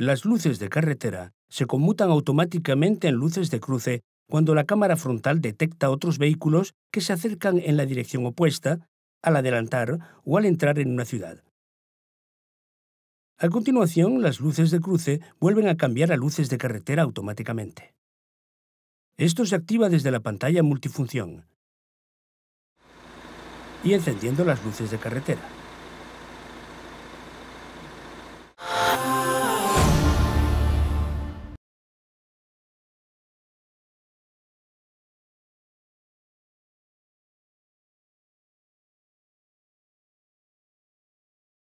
Las luces de carretera se conmutan automáticamente en luces de cruce cuando la cámara frontal detecta otros vehículos que se acercan en la dirección opuesta al adelantar o al entrar en una ciudad. A continuación, las luces de cruce vuelven a cambiar a luces de carretera automáticamente. Esto se activa desde la pantalla multifunción y encendiendo las luces de carretera.